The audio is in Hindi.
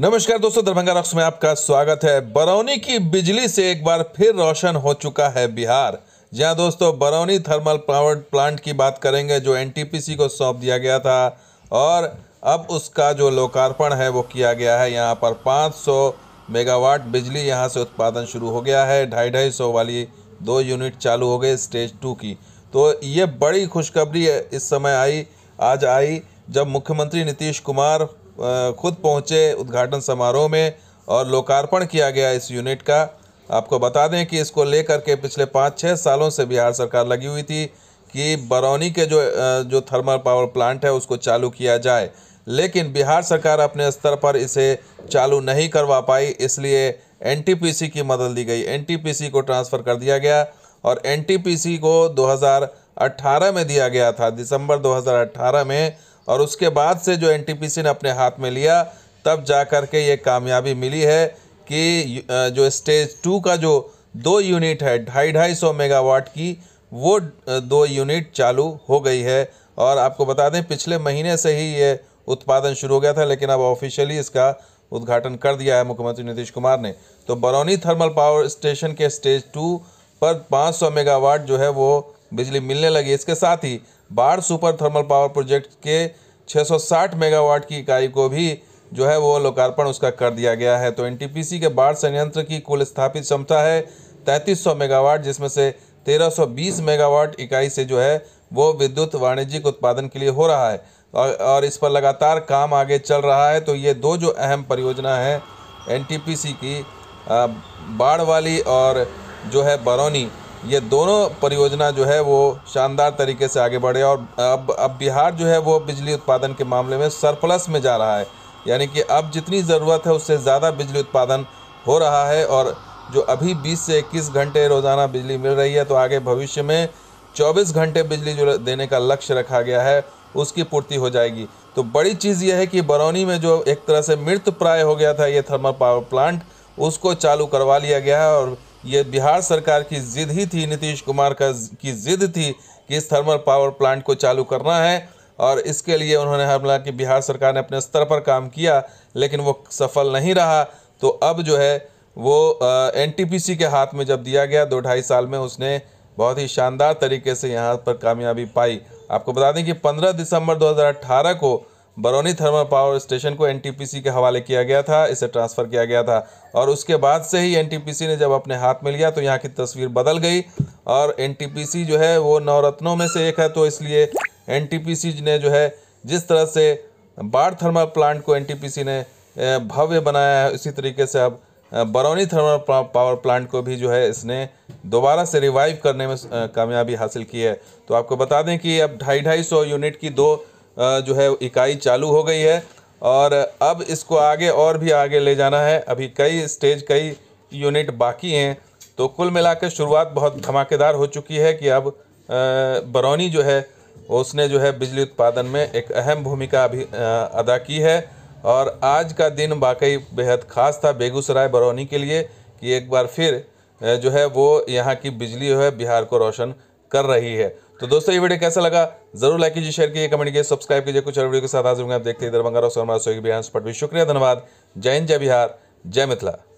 नमस्कार दोस्तों दरभंगा रक्स में आपका स्वागत है बरौनी की बिजली से एक बार फिर रोशन हो चुका है बिहार जहां दोस्तों बरौनी थर्मल पावर प्लांट की बात करेंगे जो एनटीपीसी को सौंप दिया गया था और अब उसका जो लोकार्पण है वो किया गया है यहां पर 500 मेगावाट बिजली यहां से उत्पादन शुरू हो गया है ढाई ढाई सौ वाली दो यूनिट चालू हो गए स्टेज टू की तो ये बड़ी खुशखबरी इस समय आई आज आई जब मुख्यमंत्री नीतीश कुमार खुद पहुँचे उद्घाटन समारोह में और लोकार्पण किया गया इस यूनिट का आपको बता दें कि इसको लेकर के पिछले पाँच छः सालों से बिहार सरकार लगी हुई थी कि बरौनी के जो जो थर्मल पावर प्लांट है उसको चालू किया जाए लेकिन बिहार सरकार अपने स्तर पर इसे चालू नहीं करवा पाई इसलिए एनटीपीसी की मदद ली गई एनटीपीसी को ट्रांसफ़र कर दिया गया और एनटीपीसी को 2018 में दिया गया था दिसंबर 2018 में और उसके बाद से जो एनटीपीसी ने अपने हाथ में लिया तब जा कर के ये कामयाबी मिली है कि जो स्टेज टू का जो दो यूनिट है ढाई ढाई सौ मेगावाट की वो दो यूनिट चालू हो गई है और आपको बता दें पिछले महीने से ही ये उत्पादन शुरू हो गया था लेकिन अब ऑफिशियली इसका उद्घाटन कर दिया है मुख्यमंत्री नीतीश कुमार ने तो बरौनी थर्मल पावर स्टेशन के स्टेज टू पर 500 मेगावाट जो है वो बिजली मिलने लगी इसके साथ ही बाढ़ सुपर थर्मल पावर प्रोजेक्ट के 660 मेगावाट की इकाई को भी जो है वो लोकार्पण उसका कर दिया गया है तो एन के बाढ़ संयंत्र की कुल स्थापित क्षमता है 3300 मेगावाट जिसमें से 1320 मेगावाट इकाई से जो है वो विद्युत वाणिज्यिक उत्पादन के लिए हो रहा है और, और इस पर लगातार काम आगे चल रहा है तो ये दो जो अहम परियोजना है एन की बाढ़ वाली और जो है बरौनी ये दोनों परियोजना जो है वो शानदार तरीके से आगे बढ़े और अब अब बिहार जो है वो बिजली उत्पादन के मामले में सरप्लस में जा रहा है यानी कि अब जितनी ज़रूरत है उससे ज़्यादा बिजली उत्पादन हो रहा है और जो अभी 20 से 21 घंटे रोज़ाना बिजली मिल रही है तो आगे भविष्य में 24 घंटे बिजली जो देने का लक्ष्य रखा गया है उसकी पूर्ति हो जाएगी तो बड़ी चीज़ यह है कि बरौनी में जो एक तरह से मृत प्राय हो गया था ये थर्मल पावर प्लांट उसको चालू करवा लिया गया है और ये बिहार सरकार की जिद ही थी नीतीश कुमार का की जिद थी कि इस थर्मल पावर प्लांट को चालू करना है और इसके लिए उन्होंने कि बिहार सरकार ने अपने स्तर पर काम किया लेकिन वो सफल नहीं रहा तो अब जो है वो एन के हाथ में जब दिया गया दो ढाई साल में उसने बहुत ही शानदार तरीके से यहाँ पर कामयाबी पाई आपको बता दें कि 15 दिसंबर 2018 को बरौनी थर्मल पावर स्टेशन को एनटीपीसी के हवाले किया गया था इसे ट्रांसफ़र किया गया था और उसके बाद से ही एनटीपीसी ने जब अपने हाथ में लिया तो यहाँ की तस्वीर बदल गई और एनटीपीसी जो है वो नवरत्नों में से एक है तो इसलिए एनटीपीसी ने जो है जिस तरह से बाढ़ थर्मल प्लांट को एन ने भव्य बनाया है उसी तरीके से अब बरौनी थर्मल पावर प्लांट को भी जो है इसने दोबारा से रिवाइव करने में कामयाबी हासिल की है तो आपको बता दें कि अब ढाई ढाई सौ यूनिट की दो जो है इकाई चालू हो गई है और अब इसको आगे और भी आगे ले जाना है अभी कई स्टेज कई यूनिट बाकी हैं तो कुल मिलाकर शुरुआत बहुत धमाकेदार हो चुकी है कि अब बरौनी जो है उसने जो है बिजली उत्पादन में एक अहम भूमिका अभी अदा की है और आज का दिन वाकई बेहद ख़ास था बेगूसराय बरौनी के लिए कि एक बार फिर जो है वो यहाँ की बिजली जो है बिहार को रोशन कर रही है तो दोस्तों ये वीडियो कैसा लगा जरूर लाइक कीजिए शेयर कीजिए कमेंट कीजिए सब्सक्राइब कीजिए कुछ और वीडियो के साथ आज आप देखते हैं दरभंगा सोई बिहार पर भी शुक्रिया धन्यवाद जय हिंद जय बिहार जय मिथिला